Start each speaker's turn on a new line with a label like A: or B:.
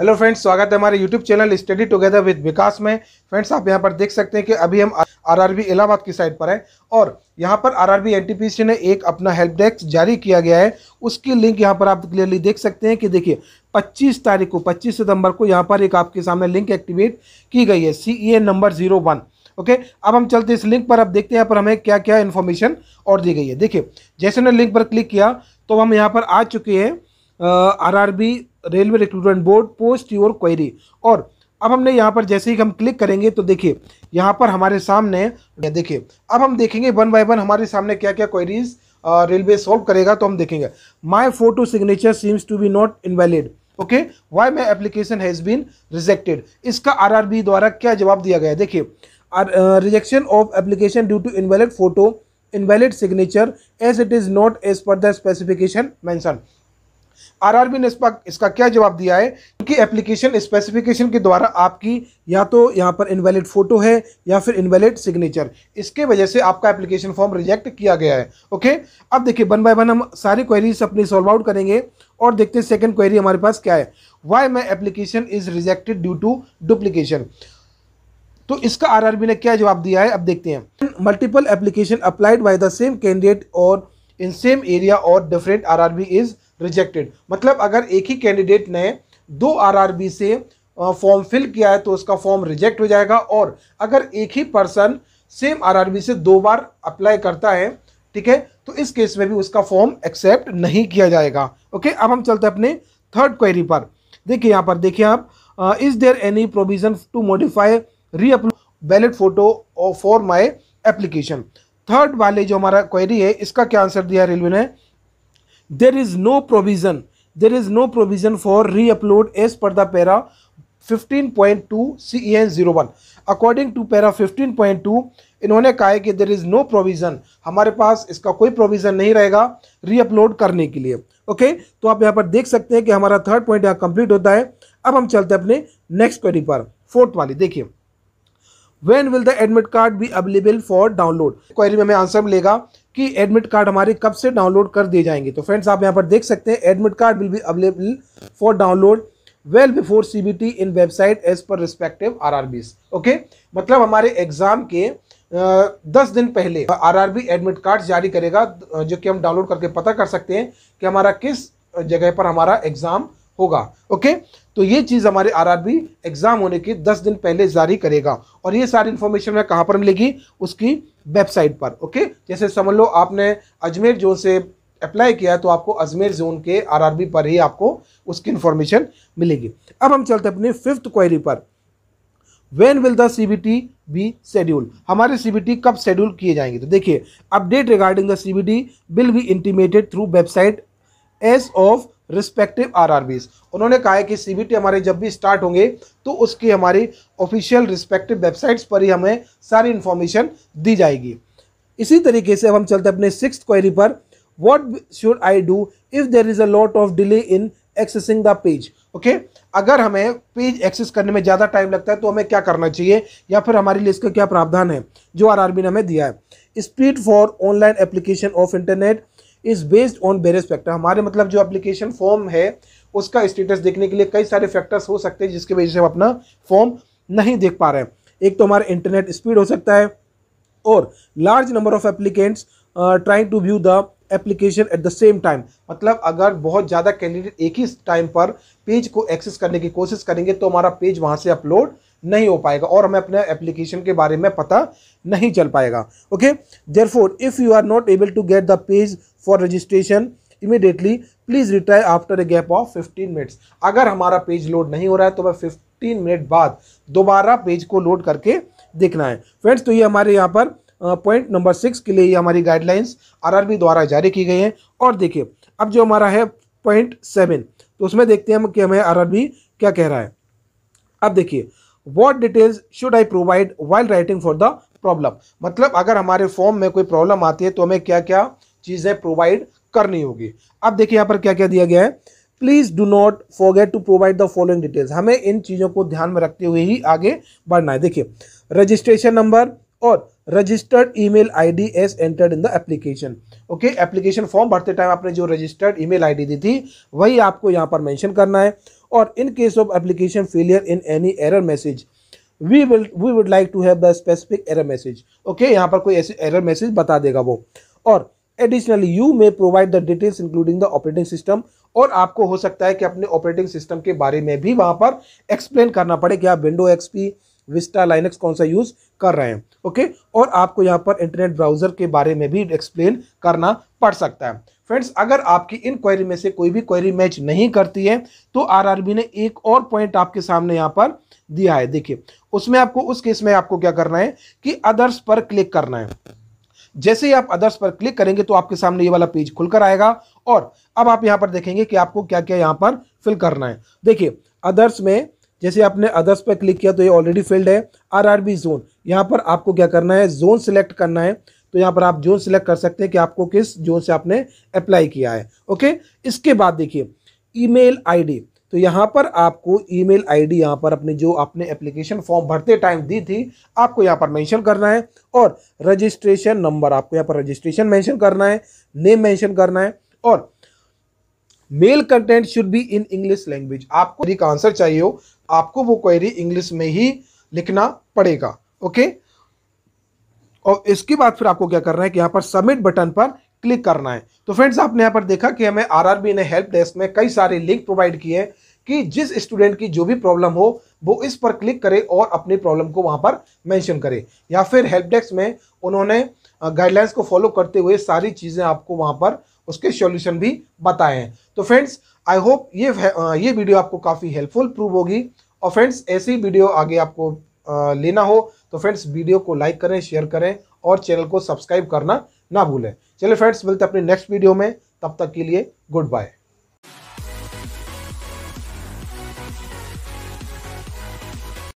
A: Hello friends स्वागत है हमारे YouTube channel study together with Vikas में फ्रेंड्स आप यहां पर देख सकते हैं कि अभी हम आरआरबी इलाहाबाद की साइड पर हैं और यहां पर आरआरबी एनटीपीसी ने एक अपना हेल्प डेस्क जारी किया गया है उसकी लिंक यहां पर आप क्लियरली देख सकते हैं कि देखिए 25 तारीख को पच्चीस सितंबर को यहाँ पर एक आपके सामने लिंक एक्टिवेट की गई है सी नंबर जीरो ओके अब हम चलते इस लिंक पर अब देखते हैं यहाँ पर हमें क्या क्या इन्फॉर्मेशन और दी गई है देखिए जैसे उन्होंने लिंक पर क्लिक किया तो हम यहाँ पर आ चुके हैं R R B railway recruitment board post your query और अब हमने यहाँ पर जैसे ही हम क्लिक करेंगे तो देखिए यहाँ पर हमारे सामने देखिए अब हम देखेंगे वन बाय वन हमारे सामने क्या क्या क्वेरीज रेलवे सॉल्व करेगा तो हम देखेंगे my photo signature seems to be not invalid okay why my application has been rejected इसका आरआरबी द्वारा क्या जवाब दिया गया देखिए rejection of application due to invalid photo invalid signature as it is not as per the specification mention RRB ने इसका इसका क्या जवाब दिया है कि एप्लीकेशन स्पेसिफिकेशन के द्वारा आपकी या तो यहाँ पर इनवैलिड फ़ोटो है या फिर इनवैलिड सिग्नेचर इसके वजह से आपका एप्लीकेशन फॉर्म रिजेक्ट किया गया है ओके अब देखिए वन बाय वन हम सारी क्वेरीज अपनी सॉल्व आउट करेंगे और देखते हैं सेकेंड क्वेरी हमारे पास क्या है why my application is rejected due to duplication तो इसका आरआरबी ने क्या जवाब दिया है अब देखते हैं multiple application applied by the same candidate or in same area or different RRB is rejected मतलब अगर एक ही कैंडिडेट ने दो आरआरबी से फॉर्म फिल किया है तो उसका फॉर्म रिजेक्ट हो जाएगा और अगर एक ही पर्सन सेम आरआरबी से दो बार अप्लाई करता है ठीक है तो इस केस में भी उसका फॉर्म एक्सेप्ट नहीं किया जाएगा ओके अब हम चलते हैं अपने थर्ड क्वेरी पर देखिए यहाँ पर देखिए आप is there any provision to modify re upload valid photo for my application third वाले जो हमारा क्वेरी है इसका क्या आंसर दिया रेलवे ने there is no provision there is no provision for re-upload as per the para 15.2 CEN01 according to para 15.2 इन्होंने कहा है कि देर इज़ नो प्रोविज़न हमारे पास इसका कोई प्रोविज़न नहीं रहेगा रीअपलोड करने के लिए ओके okay? तो आप यहाँ पर देख सकते हैं कि हमारा थर्ड पॉइंट यहाँ कंप्लीट होता है अब हम चलते हैं अपने नेक्स्ट क्वेरी पर फोर्थ वाली देखिए when will the admit card be available for download query में हमें आंसर मिलेगा कि एडमिट कार्ड हमारे कब से डाउनलोड कर दिए जाएंगे तो फ्रेंड्स आप यहाँ पर देख सकते हैं admit card will be available for download well before टी in website as per respective बीस ओके मतलब हमारे एग्जाम के दस दिन पहले आरआरबी एडमिट कार्ड जारी करेगा जो कि हम डाउनलोड करके पता कर सकते हैं कि हमारा किस जगह पर हमारा एग्जाम होगा ओके तो ये चीज़ हमारे आरआरबी एग्ज़ाम होने के 10 दिन पहले जारी करेगा और ये सारी इन्फॉर्मेशन हमें कहाँ पर मिलेगी उसकी वेबसाइट पर ओके जैसे समझ लो आपने अजमेर जोन से अप्लाई किया तो आपको अजमेर जोन के आरआरबी पर ही आपको उसकी इंफॉर्मेशन मिलेगी अब हम चलते अपने फिफ्थ क्वेरी पर when will the C B T be schedule हमारे सी बी टी कब शेड्यूल किए जाएंगे तो देखिए update regarding the C B T will be intimated through websites of respective RRBs उन्होंने कहा है कि सीबीटी हमारे जब भी स्टार्ट होंगे तो उसकी हमारी ऑफिशियल रिस्पेक्टिव वेबसाइट्स पर ही हमें सारी इन्फॉर्मेशन दी जाएगी इसी तरीके से अब हम चलते अपने सिक्स क्वेरी पर what should I do if there is a lot of delay in accessing the page okay अगर हमें पेज एक्सेस करने में ज़्यादा टाइम लगता है तो हमें क्या करना चाहिए या फिर हमारे लिए इसका क्या प्रावधान है जो बी ने हमें दिया है speed for online application of internet is based on various factor हमारे मतलब जो एप्लीकेशन फॉर्म है उसका स्टेटस देखने के लिए कई सारे फैक्टर्स हो सकते हैं जिसकी वजह से हम अपना फॉर्म नहीं देख पा रहे हैं एक तो हमारा इंटरनेट स्पीड हो सकता है और large number of applicants trying to view the application at the same time मतलब अगर बहुत ज़्यादा कैंडिडेट एक ही टाइम पर पेज को एक्सेस करने की कोशिश करेंगे तो हमारा पेज वहाँ से अपलोड नहीं हो पाएगा और हमें अपने एप्लीकेशन के बारे में पता नहीं चल पाएगा okay therefore if you are not able to get the page for registration immediately please retry after a gap of 15 minutes अगर हमारा पेज लोड नहीं हो रहा है तो मैं 15 मिनट बाद दोबारा पेज को लोड करके देखना है फ्रेंड्स तो ये हमारे यहाँ पर पॉइंट नंबर सिक्स के लिए ये हमारी गाइडलाइंस आरआरबी द्वारा जारी की गई हैं और देखिए अब जो हमारा है पॉइंट सेवन तो उसमें देखते हैं हम कि हमें आरआरबी क्या कह रहा है अब देखिए what details should I provide while writing for the problem मतलब अगर हमारे फॉर्म में कोई प्रॉब्लम आती है तो हमें क्या क्या चीज़ें प्रोवाइड करनी होगी अब देखिए यहाँ पर क्या क्या दिया गया है please do not forget to provide the following details हमें इन चीज़ों को ध्यान में रखते हुए ही आगे बढ़ना है देखिए रजिस्ट्रेशन नंबर और registered email ID as entered in the application okay application form भरते टाइम आपने जो रजिस्टर्ड ईमेल आईडी दी थी वही आपको यहाँ पर मेंशन करना है और in case of application failure in any error message we will we would like to have the specific error message okay यहाँ पर कोई ऐसी एरर मैसेज बता देगा वो और additionally you may provide the details including the operating system और आपको हो सकता है कि अपने ऑपरेटिंग सिस्टम के बारे में भी वहाँ पर एक्सप्लेन करना पड़े कि आप विंडो एक्सपी विस्टा लाइनक्स कौन सा यूज़ कर रहे हैं ओके और आपको यहाँ पर इंटरनेट ब्राउज़र के बारे में भी एक्सप्लेन करना पड़ सकता है फ्रेंड्स अगर आपकी इन क्वेरी में से कोई भी क्वेरी मैच नहीं करती है तो आरआरबी ने एक और पॉइंट आपके सामने यहाँ पर दिया है देखिए उसमें आपको उस केस में आपको क्या करना है कि अदर्स पर क्लिक करना है जैसे ही आप अदर्स पर क्लिक करेंगे तो आपके सामने ये वाला पेज खुलकर आएगा और अब आप यहाँ पर देखेंगे कि आपको क्या क्या यहाँ पर फिल करना है देखिए अदर्स में जैसे आपने अदर्स पर क्लिक किया तो ये ऑलरेडी फिल्ड है आरआरबी जोन यहाँ पर आपको क्या करना है जोन सिलेक्ट करना है तो यहाँ पर आप जोन सिलेक्ट कर सकते हैं कि आपको किस जोन से आपने अप्लाई किया है ओके इसके बाद देखिए ईमेल आईडी तो यहाँ पर आपको ईमेल आईडी यहाँ पर अपने जो आपने एप्लीकेशन फॉर्म भरते टाइम दी थी आपको यहाँ पर मेंशन करना है और रजिस्ट्रेशन नंबर आपको यहाँ पर रजिस्ट्रेशन मेंशन करना है नेम मेंशन करना है और mail content should be in English language आपको एक आंसर चाहिए हो आपको वो क्वेरी इंग्लिश में ही लिखना पड़ेगा ओके और इसके बाद फिर आपको क्या करना है कि यहाँ पर सबमिट बटन पर क्लिक करना है तो फ्रेंड्स आपने यहाँ पर देखा कि हमें आरआरबी ने हेल्प डेस्क में कई सारे लिंक प्रोवाइड किए हैं कि जिस स्टूडेंट की जो भी प्रॉब्लम हो वो इस पर क्लिक करे और अपनी प्रॉब्लम को वहाँ पर मेंशन करे या फिर हेल्प डेस्क में उन्होंने गाइडलाइंस को फॉलो करते हुए सारी चीज़ें आपको वहाँ पर उसके सॉल्यूशन भी बताए हैं तो फ्रेंड्स आई होप ये ये वीडियो आपको काफ़ी हेल्पफुल प्रूव होगी और फ्रेंड्स ऐसी वीडियो आगे आपको लेना हो तो फ्रेंड्स वीडियो को लाइक करें शेयर करें और चैनल को सब्सक्राइब करना ना भूलें चलिए फ्रेंड्स मिलते अपने नेक्स्ट वीडियो में तब तक के लिए गुड बाय